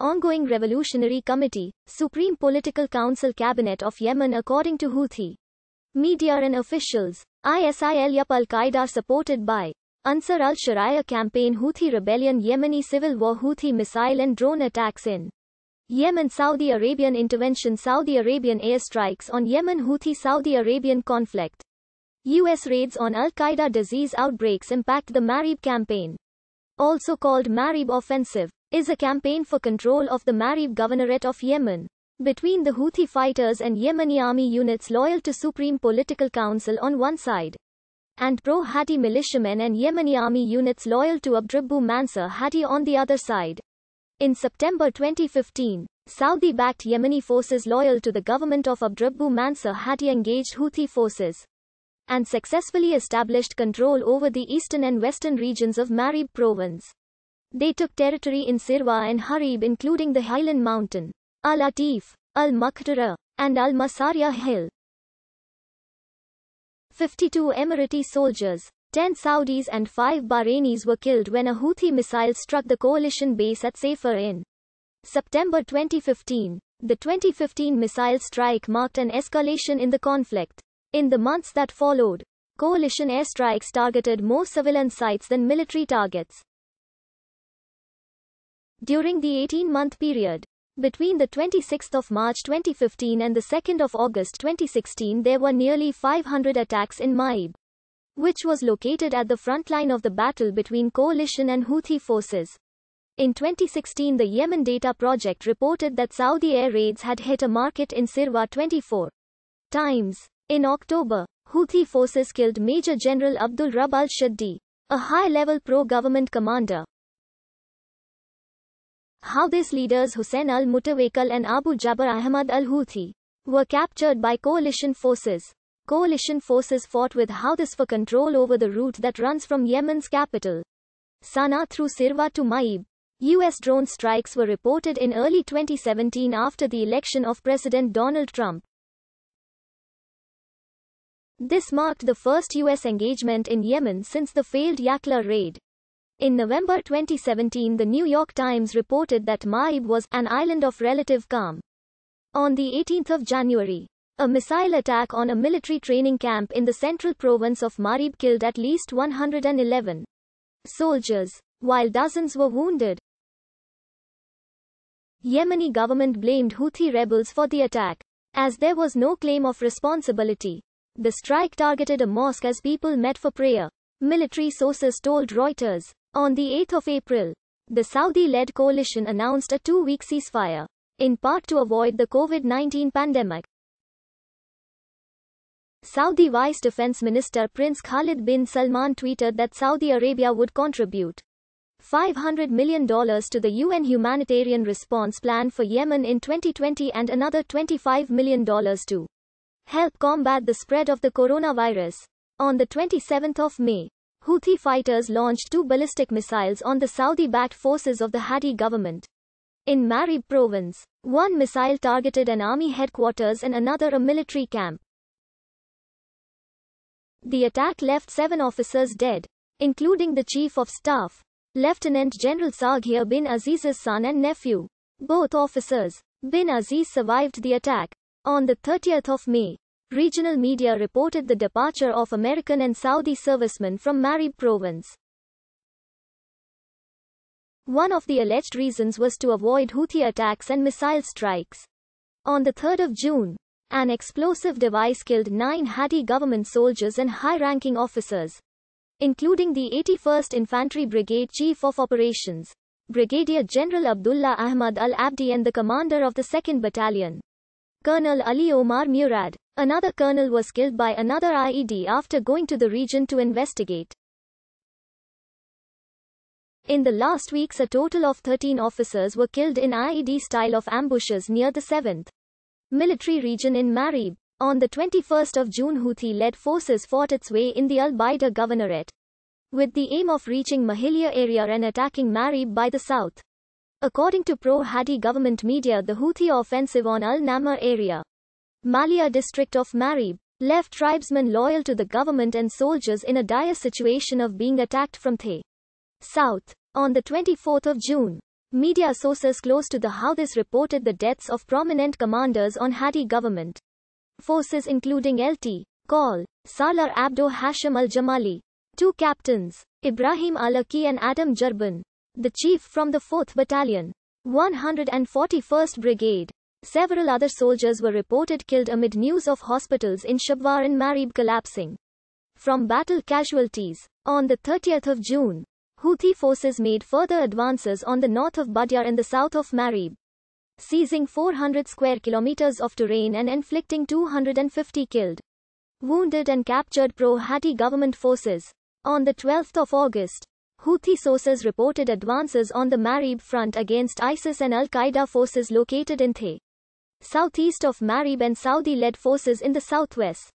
Ongoing Revolutionary Committee, Supreme Political Council Cabinet of Yemen according to Houthi media and officials, ISIL-YAP al-Qaeda are supported by Ansar al-Sharia campaign Houthi rebellion Yemeni civil war Houthi missile and drone attacks in Yemen Saudi Arabian intervention Saudi Arabian airstrikes on Yemen Houthi Saudi Arabian conflict US raids on al-Qaeda disease outbreaks impact the Marib campaign also called Marib offensive is a campaign for control of the Marib Governorate of Yemen. Between the Houthi fighters and Yemeni army units loyal to Supreme Political Council on one side, and pro-Hadi militiamen and Yemeni army units loyal to Abdrabbu Mansur Hadi on the other side. In September 2015, Saudi-backed Yemeni forces loyal to the government of Abdrabbu Mansur Hadi engaged Houthi forces and successfully established control over the eastern and western regions of Marib province. They took territory in Sirwa and Harib including the Highland Mountain, Al-Atif, Al-Maktara, and Al-Masariya Hill. 52 Emirati soldiers, 10 Saudis and 5 Bahrainis were killed when a Houthi missile struck the coalition base at Safer in September 2015. The 2015 missile strike marked an escalation in the conflict. In the months that followed, coalition airstrikes targeted more civilian sites than military targets. During the 18-month period between the 26th of March 2015 and the 2nd of August 2016 there were nearly 500 attacks in Maib, which was located at the front line of the battle between coalition and Houthi forces. In 2016 the Yemen Data Project reported that Saudi air raids had hit a market in Sirwa 24 times. In October, Houthi forces killed Major General Abdul Rab al-Shaddi, a high-level pro-government commander, how these leaders Hussein al-Mutawakkil and Abu Jabbar Ahmad al-Houthi were captured by coalition forces. Coalition forces fought with Houthis for control over the route that runs from Yemen's capital, Sana'a through Sirwa to Maib. U.S. drone strikes were reported in early 2017 after the election of President Donald Trump. This marked the first U.S. engagement in Yemen since the failed Yakla raid. In November 2017 the New York Times reported that Maib was an island of relative calm. On the 18th of January, a missile attack on a military training camp in the central province of Marib killed at least 111 soldiers, while dozens were wounded. Yemeni government blamed Houthi rebels for the attack, as there was no claim of responsibility. The strike targeted a mosque as people met for prayer, military sources told Reuters. On the 8th of April, the Saudi-led coalition announced a two-week ceasefire, in part to avoid the COVID-19 pandemic. Saudi Vice Defense Minister Prince Khalid bin Salman tweeted that Saudi Arabia would contribute $500 million to the UN humanitarian response plan for Yemen in 2020 and another $25 million to help combat the spread of the coronavirus. On the 27th of May, Houthi fighters launched two ballistic missiles on the Saudi-backed forces of the Hadi government. In Marib province, one missile targeted an army headquarters and another a military camp. The attack left seven officers dead, including the chief of staff, Lieutenant General Saghir bin Aziz's son and nephew. Both officers, bin Aziz survived the attack. On the 30th of May, Regional media reported the departure of American and Saudi servicemen from Marib province. One of the alleged reasons was to avoid Houthi attacks and missile strikes. On the 3rd of June, an explosive device killed nine Hadi government soldiers and high-ranking officers, including the 81st Infantry Brigade Chief of Operations, Brigadier General Abdullah Ahmad Al-Abdi and the commander of the 2nd Battalion, Colonel Ali Omar Murad. Another colonel was killed by another IED after going to the region to investigate. In the last weeks a total of 13 officers were killed in IED style of ambushes near the 7th military region in Marib. On the 21st of June Houthi-led forces fought its way in the Al-Baida governorate with the aim of reaching Mahilia area and attacking Marib by the south. According to pro-Hadi government media the Houthi offensive on Al-Namr area Malia district of Marib, left tribesmen loyal to the government and soldiers in a dire situation of being attacked from the south. On the 24th of June, media sources close to the Houthis reported the deaths of prominent commanders on Hadi government forces including LT, Col. Salar Abdo Hashim al-Jamali, two captains, Ibrahim Alaki and Adam Jarban, the chief from the 4th Battalion, 141st Brigade, Several other soldiers were reported killed amid news of hospitals in Shabwar and Marib collapsing. From battle casualties, on the 30th of June, Houthi forces made further advances on the north of Badyar and the south of Marib, seizing 400 square kilometers of terrain and inflicting 250 killed, wounded and captured pro-Houthi government forces. On the 12th of August, Houthi sources reported advances on the Marib front against ISIS and Al-Qaeda forces located in Thay southeast of Marib and Saudi-led forces in the southwest.